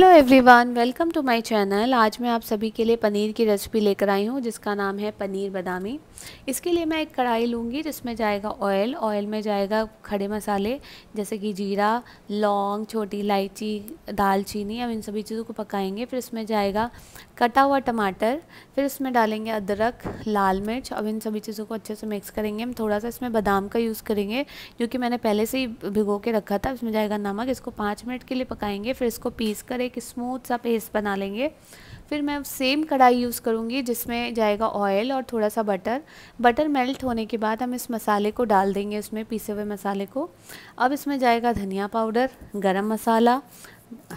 hello everyone welcome to my channel आज मैं आप सभी के लिए पनीर की रेसिपी लेकर आई हूँ जिसका नाम है पनीर बादामी इसके लिए मैं एक कढ़ाई लूँगी जिसमें जाएगा ऑयल ऑयल में जाएगा खड़े मसाले जैसे कि जीरा लौंग छोटी इलायची दालचीनी अब इन सभी चीज़ों को पकाएंगे फिर इसमें जाएगा कटा हुआ टमाटर फिर इसमें डालेंगे अदरक लाल मिर्च अब इन सभी चीज़ों को अच्छे से मिक्स करेंगे हम थोड़ा सा इसमें बादाम का यूज़ करेंगे जो कि मैंने पहले से ही भिगो के रखा था इसमें जाएगा नमक इसको पाँच मिनट के लिए पकाएंगे फिर इसको पीस कर एक स्मूथ सा पेस्ट बना लेंगे फिर मैं सेम कढ़ाई यूज़ करूँगी जिसमें जाएगा ऑयल और थोड़ा सा बटर बटर मेल्ट होने के बाद हम इस मसाले को डाल देंगे इसमें पीसे हुए मसाले को अब इसमें जाएगा धनिया पाउडर गरम मसाला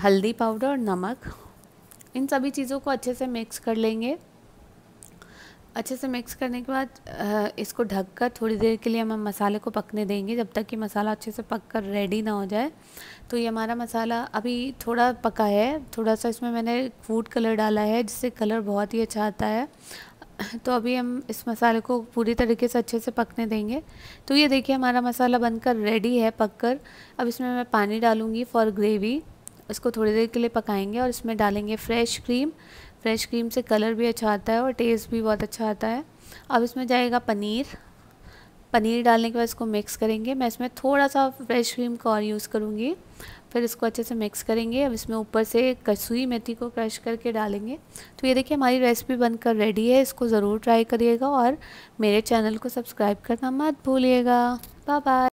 हल्दी पाउडर नमक इन सभी चीज़ों को अच्छे से मिक्स कर लेंगे अच्छे से मिक्स करने के बाद इसको ढक कर थोड़ी देर के लिए हम मसाले को पकने देंगे जब तक कि मसाला अच्छे से पक कर रेडी ना हो जाए तो ये हमारा मसाला अभी थोड़ा पका है थोड़ा सा इसमें मैंने फूड कलर डाला है जिससे कलर बहुत ही अच्छा आता है तो अभी हम इस मसाले को पूरी तरीके से अच्छे से पकने देंगे तो ये देखिए हमारा मसाला बनकर रेडी है कर अब इसमें मैं पानी डालूँगी फॉर ग्रेवी इसको थोड़ी देर के लिए पकाएंगे और इसमें डालेंगे फ्रेश क्रीम फ्रेश क्रीम से कलर भी अच्छा आता है और टेस्ट भी बहुत अच्छा आता है अब इसमें जाएगा पनीर पनीर डालने के बाद इसको मिक्स करेंगे मैं इसमें थोड़ा सा फ्रेश क्रीम का और यूज़ करूँगी फिर इसको अच्छे से मिक्स करेंगे अब इसमें ऊपर से कसूई मेथी को क्रश करके डालेंगे तो ये देखिए हमारी रेसिपी बनकर रेडी है इसको ज़रूर ट्राई करिएगा और मेरे चैनल को सब्सक्राइब करना मत भूलिएगा बाय बाय